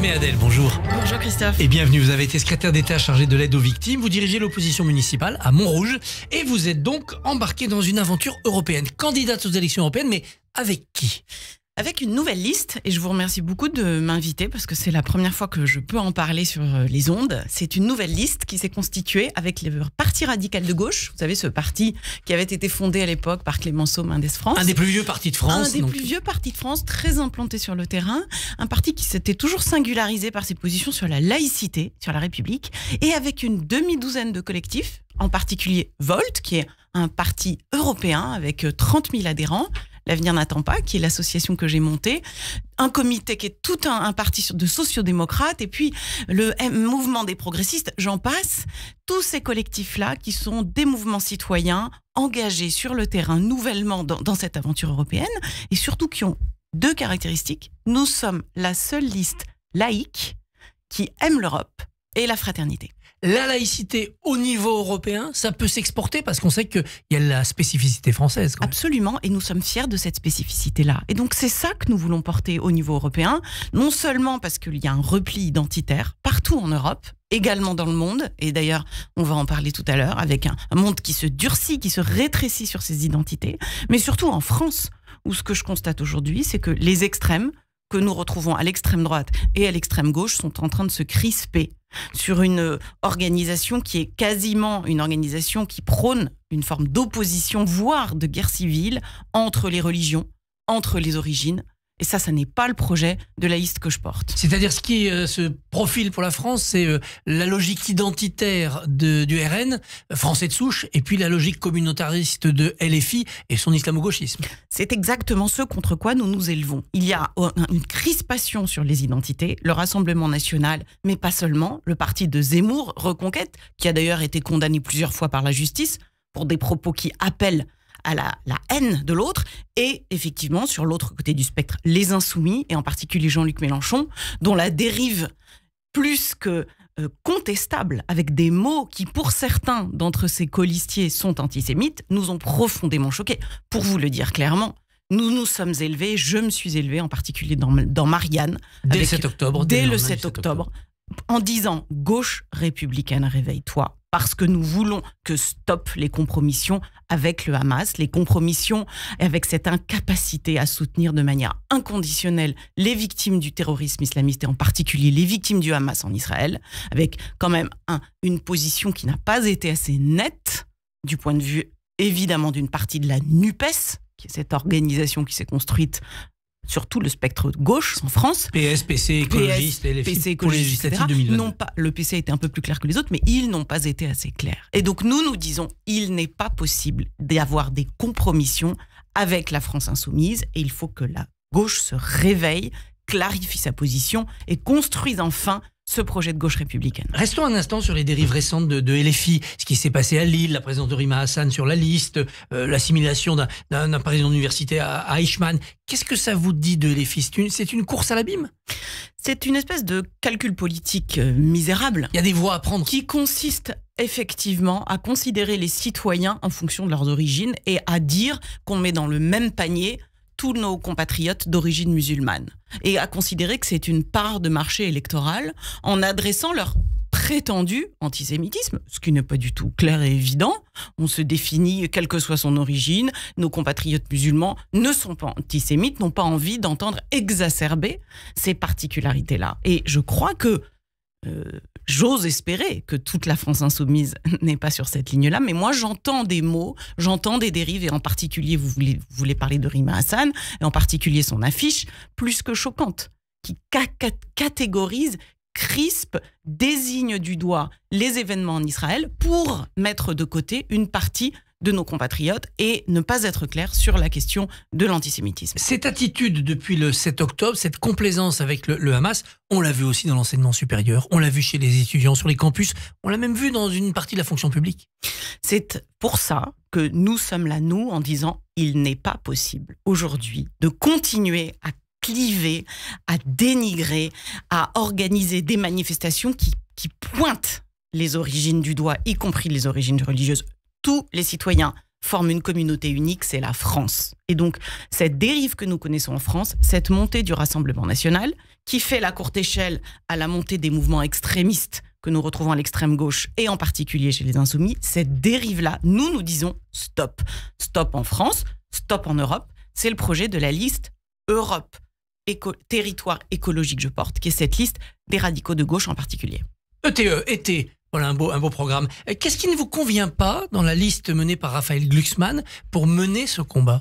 Mais Adèle, bonjour. Bonjour Christophe. Et bienvenue, vous avez été secrétaire d'État chargé de l'aide aux victimes, vous dirigez l'opposition municipale à Montrouge et vous êtes donc embarqué dans une aventure européenne, candidate aux élections européennes, mais avec qui avec une nouvelle liste. Et je vous remercie beaucoup de m'inviter parce que c'est la première fois que je peux en parler sur euh, les ondes. C'est une nouvelle liste qui s'est constituée avec le Parti radical de gauche. Vous savez, ce parti qui avait été fondé à l'époque par Clémenceau Mendès France. Un des plus vieux partis de France. Un des plus vieux partis de France, très implanté sur le terrain. Un parti qui s'était toujours singularisé par ses positions sur la laïcité, sur la République, et avec une demi-douzaine de collectifs en particulier Volt, qui est un parti européen avec 30 euh, 000 adhérents, L'Avenir n'attend pas, qui est l'association que j'ai montée, un comité qui est tout un, parti de sociodémocrates, et puis le mouvement des progressistes, j'en passe, tous ces collectifs-là qui sont des mouvements citoyens engagés sur le terrain nouvellement dans cette aventure européenne, et surtout qui ont deux caractéristiques. Nous sommes la seule liste laïque qui aime l'Europe et la fraternité la laïcité au niveau européen, ça peut s'exporter parce qu'on sait qu'il y a la spécificité française. Absolument, et nous sommes fiers de cette spécificité-là. Et donc c'est ça que nous voulons porter au niveau européen, non seulement parce qu'il y a un repli identitaire partout en Europe, également dans le monde, et d'ailleurs on va en parler tout à l'heure, avec un monde qui se durcit, qui se rétrécit sur ses identités, mais surtout en France, où ce que je constate aujourd'hui, c'est que les extrêmes que nous retrouvons à l'extrême droite et à l'extrême gauche sont en train de se crisper sur une euh, organisation qui est quasiment une organisation qui prône une forme d'opposition, voire de guerre civile, entre les religions, entre les origines, et ça, ça n'est pas le projet de la liste que je porte. C'est-à-dire ce qui se euh, profile pour la France, c'est euh, la logique identitaire du RN, français de souche, et puis la logique communautariste de LFI et son islamo-gauchisme. C'est exactement ce contre quoi nous nous élevons. Il y a euh, une crispation sur les identités, le Rassemblement national, mais pas seulement, le parti de Zemmour, Reconquête, qui a d'ailleurs été condamné plusieurs fois par la justice pour des propos qui appellent à la, haine de l'autre, et effectivement, sur l'autre côté du spectre, les insoumis, et en particulier Jean-Luc Mélenchon, dont la dérive plus que euh, contestable avec des mots qui, pour certains d'entre ces colistiers, sont antisémites, nous ont profondément choqués. Pour vous le dire clairement, nous nous sommes élevés, je me suis élevé en particulier dans, dans Marianne. le 7 octobre. Dès, le 7 octobre, en disant Gauche républicaine, réveille-toi parce que nous voulons que stoppent les compromissions avec le Hamas, les compromissions avec cette incapacité à soutenir de manière inconditionnelle les victimes du terrorisme islamiste et en particulier les victimes du Hamas en Israël, avec quand même une position qui n'a pas été assez nette du point de vue évidemment d'une partie de la NUPES, qui est cette organisation qui s'est construite sur le spectre gauche en France. PS, PC, écologiste, PC, écologiste, Non pas, le PC a été un peu plus clair que les autres, mais ils n'ont pas été assez clairs. Et donc nous, nous disons, il n'est pas possible d'avoir des compromissions avec la France insoumise et il faut que la gauche se réveille, clarifie sa position et construise enfin ce projet de gauche républicaine. Restons un instant sur les dérives récentes de, de LFI, ce qui s'est passé à Lille, la présence de Rima Hassan sur la liste, euh, l'assimilation d'un président d'université à, Eichmann. Qu'est-ce que ça vous dit de LFI C'est une, une course à l'abîme C'est une espèce de calcul politique euh, misérable. Il y a des voies à prendre. Qui consiste effectivement à considérer les citoyens en fonction de leurs origines et à dire qu'on met dans le même panier tous nos compatriotes d'origine musulmane et à considérer que c'est une part de marché électoral en adressant leur prétendu antisémitisme, ce qui n'est pas du tout clair et évident. On se définit, quelle que soit son origine, nos compatriotes musulmans ne sont pas antisémites, n'ont pas envie d'entendre exacerber ces particularités-là. Et je crois que euh, J'ose espérer que toute la France insoumise n'est pas sur cette ligne-là, mais moi j'entends des mots, j'entends des dérives, et en particulier, vous voulez, parler de Rima Hassan, et en particulier son affiche, plus que choquante, qui catégorise, crispe, désigne du doigt les événements en Israël pour mettre de côté une partie de nos compatriotes et ne pas être clair sur la question de l'antisémitisme. Cette attitude depuis le 7 octobre, cette complaisance avec le, Hamas, on l'a vu aussi dans l'enseignement supérieur, on l'a vu chez les étudiants sur les campus, on l'a même vu dans une partie de la fonction publique. C'est pour ça que nous sommes là, nous, en disant il n'est pas possible aujourd'hui de continuer à cliver, à dénigrer, à organiser des manifestations qui, qui pointent les origines du doigt, y compris les origines religieuses tous les citoyens forment une communauté unique, c'est la France. Et donc, cette dérive que nous connaissons en France, cette montée du Rassemblement national, qui fait la courte échelle à la montée des mouvements extrémistes que nous retrouvons à l'extrême gauche et en particulier chez les insoumis, cette dérive-là, nous nous disons stop. Stop en France, stop en Europe. C'est le projet de la liste Europe, territoire écologique, je porte, qui est cette liste des radicaux de gauche en particulier. ETE était e, e voilà un beau, un programme. Euh, qu'est-ce qui ne vous convient pas dans la liste menée par Raphaël Glucksmann pour mener ce combat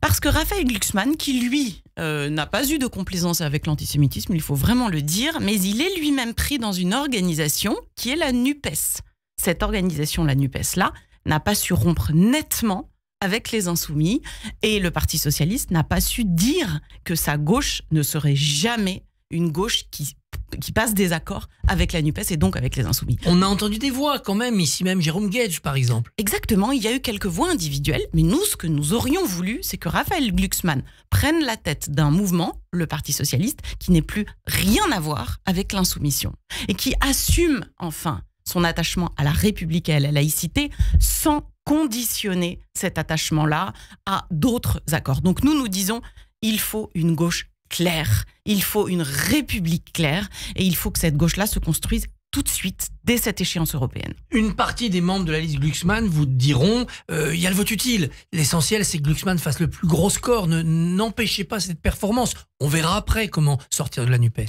Parce que Raphaël Glucksmann, qui lui euh, n'a pas eu de complaisance avec l'antisémitisme, il faut vraiment le dire, mais il est lui-même pris dans une organisation qui est la NUPES. Cette organisation, la NUPES, là, n'a pas su rompre nettement avec les insoumis et le Parti socialiste n'a pas su dire que sa gauche ne serait jamais une gauche qui qui passe des accords avec la NUPES et donc avec les Insoumis. On a entendu des voix quand même, ici même Jérôme Gage par exemple. Exactement, il y a eu quelques voix individuelles, mais nous, ce que nous aurions voulu, c'est que Raphaël Glucksmann prenne la tête d'un mouvement, le Parti Socialiste, qui n'ait plus rien à voir avec l'insoumission et qui assume enfin son attachement à la République et à la laïcité sans conditionner cet attachement-là à d'autres accords. Donc nous, nous disons, il faut une gauche claire. Il faut une république claire et il faut que cette gauche-là se construise tout de suite, dès cette échéance européenne. Une partie des membres de la liste Glucksmann vous diront euh, il y a le vote utile. L'essentiel, c'est que Glucksmann fasse le plus gros score. N'empêchez pas cette performance. On verra après comment sortir de la NUPES.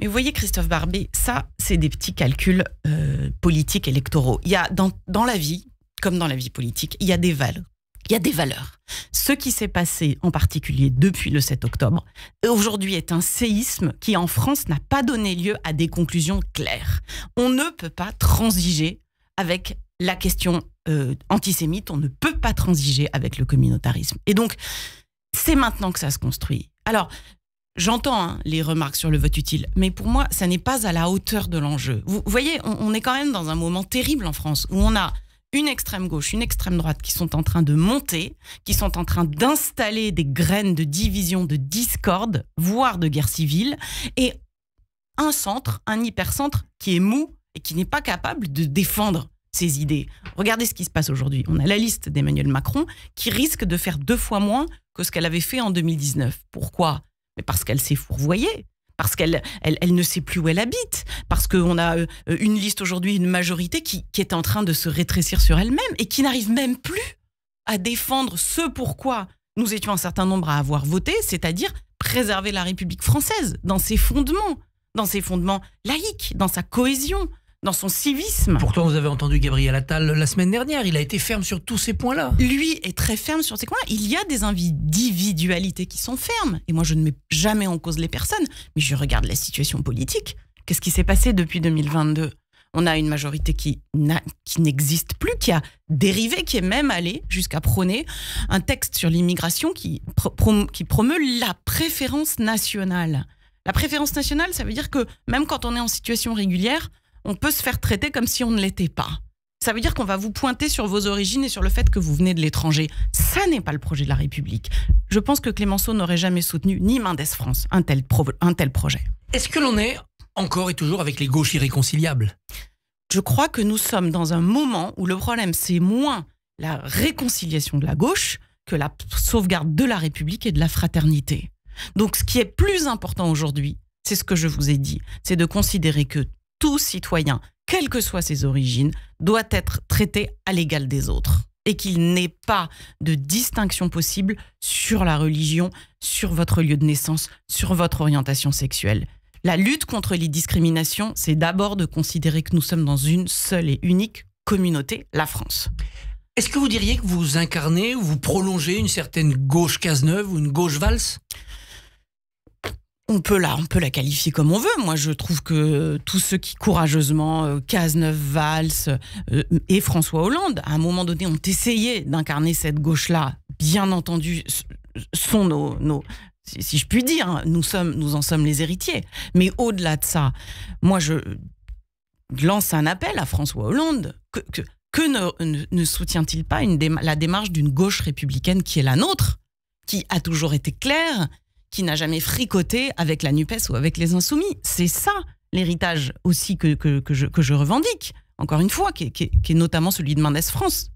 Mais vous voyez, Christophe Barbé, ça, c'est des petits calculs euh, politiques électoraux. Il y a dans, dans la vie, comme dans la vie politique, il y a des valeurs il y a des valeurs. Ce qui s'est passé en particulier depuis le 7 octobre, aujourd'hui est un séisme qui en France n'a pas donné lieu à des conclusions claires. On ne peut pas transiger avec la question euh, antisémite, on ne peut pas transiger avec le communautarisme. Et donc, c'est maintenant que ça se construit. Alors, J'entends hein, les remarques sur le vote utile, mais pour moi, ça n'est pas à la hauteur de l'enjeu. Vous voyez, on, est quand même dans un moment terrible en France où on a une extrême gauche, une extrême droite qui sont en train de monter, qui sont en train d'installer des graines de division, de discorde, voire de guerre civile, et un centre, un hypercentre qui est mou et qui n'est pas capable de défendre ses idées. Regardez ce qui se passe aujourd'hui. On a la liste d'Emmanuel Macron qui risque de faire deux fois moins que ce qu'elle avait fait en 2019. Pourquoi Mais parce qu'elle s'est fourvoyée, parce qu'elle ne sait plus où elle habite, parce qu'on a euh, une liste aujourd'hui, une majorité qui, est en train de se rétrécir sur elle-même et qui n'arrive même plus à défendre ce pourquoi nous étions un certain nombre à avoir voté, c'est-à-dire préserver la République française dans ses fondements, dans ses fondements laïques, dans sa cohésion, dans son civisme. Pourtant, vous avez entendu Gabriel Attal la semaine dernière, il a été ferme sur tous ces points-là. Lui est très ferme sur ces points-là. Il y a des individualités qui sont fermes. Et moi, je ne mets jamais en cause les personnes, mais je regarde la situation politique. Qu'est-ce qui s'est passé depuis 2022 on a une majorité qui, n'existe plus, qui a dérivé, qui est même allée jusqu'à prôner un texte sur l'immigration qui, qui promeut la préférence nationale. La préférence nationale, ça veut dire que même quand on est en situation régulière, on peut se faire traiter comme si on ne l'était pas. Ça veut dire qu'on va vous pointer sur vos origines et sur le fait que vous venez de l'étranger. Ça n'est pas le projet de la République. Je pense que Clémenceau n'aurait jamais soutenu, ni Mendès France, un tel, un tel projet. Est-ce que l'on est encore et toujours avec les gauches irréconciliables Je crois que nous sommes dans un moment où le problème, c'est moins la réconciliation de la gauche que la sauvegarde de la République et de la fraternité. Donc ce qui est plus important aujourd'hui, c'est ce que je vous ai dit, c'est de considérer que tout citoyen, quelles que soient ses origines, doit être traité à l'égal des autres et qu'il n'est pas de distinction possible sur la religion, sur votre lieu de naissance, sur votre orientation sexuelle. La lutte contre les discriminations, c'est d'abord de considérer que nous sommes dans une seule et unique communauté, la France. Est-ce que vous diriez que vous incarnez ou vous prolongez une certaine gauche neuve ou une gauche valse on peut, la, on peut la qualifier comme on veut. Moi, je trouve que euh, tous ceux qui courageusement, euh, Cazeneuve, Valls euh, et François Hollande, à un moment donné, ont essayé d'incarner cette gauche-là, bien entendu, sont nos, nos si, je puis dire, hein, nous, sommes, nous en sommes les héritiers. Mais au-delà de ça, moi, je lance un appel à François Hollande. Que, ne, soutient-il pas la démarche d'une gauche républicaine qui est la nôtre, qui a toujours été claire, qui n'a jamais fricoté avec la NUPES ou avec les Insoumis. C'est ça l'héritage aussi que, que, je, revendique, encore une fois, qui est, notamment celui de Mendès France.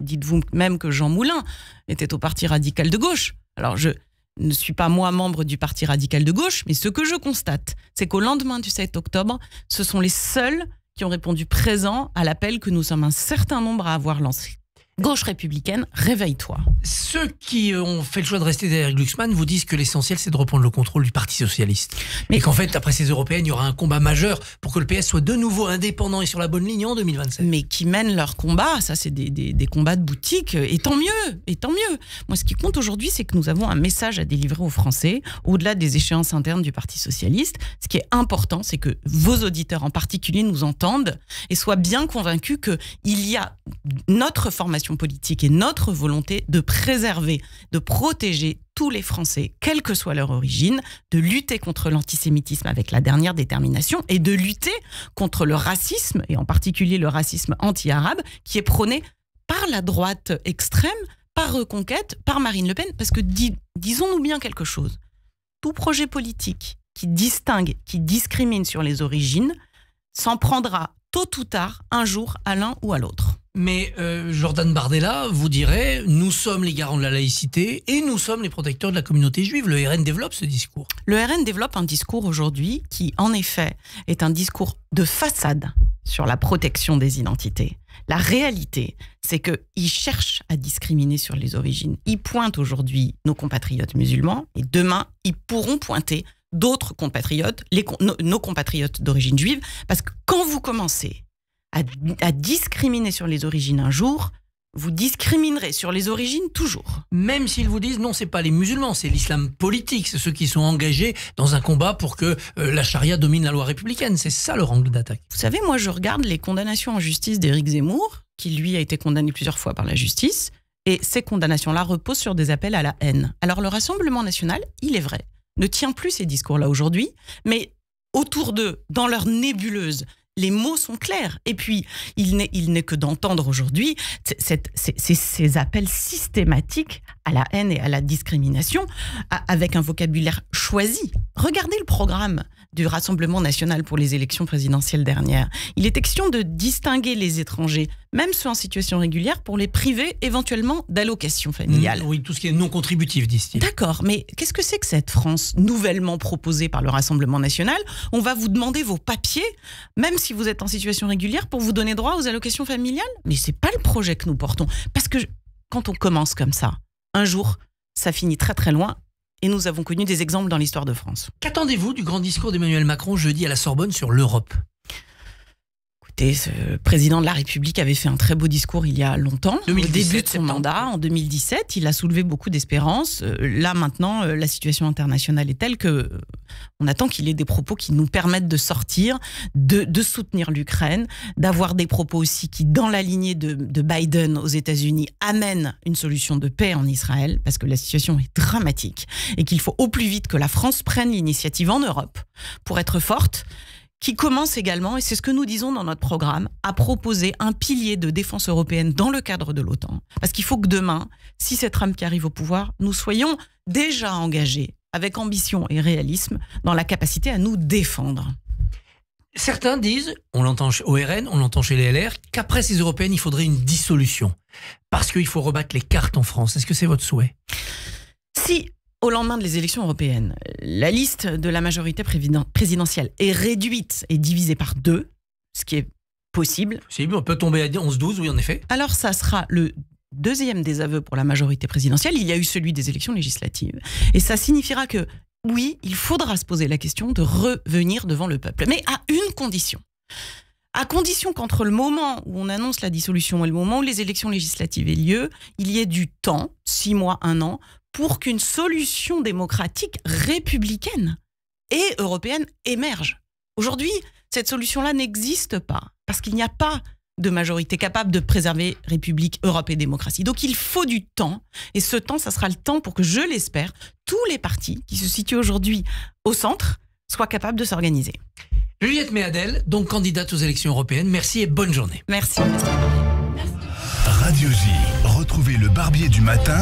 Dites-vous même que Jean Moulin était au Parti radical de gauche. Alors je ne suis pas moi membre du Parti radical de gauche, mais ce que je constate, c'est qu'au lendemain du 7 octobre, ce sont les seuls qui ont répondu présent à l'appel que nous sommes un certain nombre à avoir lancé. Gauche républicaine, réveille-toi. Ceux qui euh, ont fait le choix de rester derrière Glucksmann vous disent que l'essentiel, c'est de reprendre le contrôle du Parti socialiste. Mais et qu'en fait, après ces européennes, il y aura un combat majeur pour que le PS soit de nouveau indépendant et sur la bonne ligne en 2027. Mais qui mènent leur combat, ça, c'est des, des, des, combats de boutique. Et tant mieux, et tant mieux. Moi, ce qui compte aujourd'hui, c'est que nous avons un message à délivrer aux Français, au-delà des échéances internes du Parti socialiste. Ce qui est important, c'est que vos auditeurs en particulier nous entendent et soient bien convaincus qu'il y a notre formation politique et notre volonté de préserver, de protéger tous les Français, quelle que soit leur origine, de lutter contre l'antisémitisme avec la dernière détermination et de lutter contre le racisme, et en particulier le racisme anti-arabe, qui est prôné par la droite extrême, par Reconquête, par Marine Le Pen, parce que disons-nous bien quelque chose, tout projet politique qui distingue, qui discrimine sur les origines, s'en prendra tôt ou tard, un jour, à l'un ou à l'autre. Mais euh, Jordan Bardella vous dirait nous sommes les garants de la laïcité et nous sommes les protecteurs de la communauté juive. Le RN développe ce discours. Le RN développe un discours aujourd'hui qui, en effet, est un discours de façade sur la protection des identités. La réalité, c'est Ils cherchent à discriminer sur les origines. Ils pointent aujourd'hui nos compatriotes musulmans et demain, ils pourront pointer d'autres compatriotes, nos compatriotes d'origine juive, parce que quand vous commencez à, discriminer sur les origines un jour, vous discriminerez sur les origines toujours. Même s'ils vous disent non, c'est pas les musulmans, c'est l'islam politique, c'est ceux qui sont engagés dans un combat pour que euh, la charia domine la loi républicaine. C'est ça leur angle d'attaque. Vous savez, moi je regarde les condamnations en justice d'Éric Zemmour, qui lui a été condamné plusieurs fois par la justice, et ces condamnations-là reposent sur des appels à la haine. Alors le Rassemblement national, il est vrai, ne tient plus ces discours-là aujourd'hui, mais autour d'eux, dans leur nébuleuse, les mots sont clairs. Et puis, il n'est, il n'est que d'entendre aujourd'hui ces appels systématiques à la haine et à la discrimination avec un vocabulaire choisi. Regardez le programme du Rassemblement national pour les élections présidentielles dernières. Il est question de distinguer les étrangers même ceux en situation régulière, pour les priver éventuellement d'allocations familiales. Mm, oui, tout ce qui est non contributif, disent-ils. D'accord, mais qu'est-ce que c'est que cette France nouvellement proposée par le Rassemblement national On va vous demander vos papiers, même si vous êtes en situation régulière, pour vous donner droit aux allocations familiales Mais ce n'est pas le projet que nous portons. Parce que quand on commence comme ça, un jour, ça finit très très loin et nous avons connu des exemples dans l'histoire de France. Qu'attendez-vous du grand discours d'Emmanuel Macron jeudi à la Sorbonne sur l'Europe Écoutez, ce président de la République avait fait un très beau discours il y a longtemps, au début de son mandat, en 2017. Il a soulevé beaucoup d'espérance. Euh, là, maintenant, euh, la situation internationale est telle que euh, on attend qu'il ait des propos qui nous permettent de sortir, de, soutenir l'Ukraine, d'avoir des propos aussi qui, dans la lignée de Biden aux États-Unis, amènent une solution de paix en Israël, parce que la situation est dramatique et qu'il faut au plus vite que la France prenne l'initiative en Europe pour être forte qui commence également, et c'est ce que nous disons dans notre programme, à proposer un pilier de défense européenne dans le cadre de l'OTAN. Parce qu'il faut que demain, si cette Trump qui arrive au pouvoir, nous soyons déjà engagés avec ambition et réalisme dans la capacité à nous défendre. Certains disent, on l'entend au RN, on l'entend chez les LR, qu'après ces européennes, il faudrait une dissolution. Parce qu'il faut rebattre les cartes en France. Est-ce que c'est votre souhait Si au lendemain des élections européennes, la liste de la majorité présidentielle est réduite et divisée par deux, ce qui est possible. Possible, on peut tomber à 11-12, oui, en effet. Alors, ça sera le deuxième désaveu pour la majorité présidentielle. Il y a eu celui des élections législatives. Et ça signifiera que, oui, il faudra se poser la question de revenir devant le peuple, mais à une condition. À condition qu'entre le moment où on annonce la dissolution et le moment où les élections législatives aient lieu, il y ait du temps, six mois, un an, pour qu'une solution démocratique républicaine et européenne émerge. Aujourd'hui, cette solution-là n'existe pas, parce qu'il n'y a pas de majorité capable de préserver République, Europe et démocratie. Donc il faut du temps, et ce temps, ça sera le temps pour que, je l'espère, tous les partis qui se situent aujourd'hui au centre soient capables de s'organiser. Juliette Meadel, donc candidate aux élections européennes, merci et bonne journée. Merci. merci. Radio J, retrouvez le barbier du matin.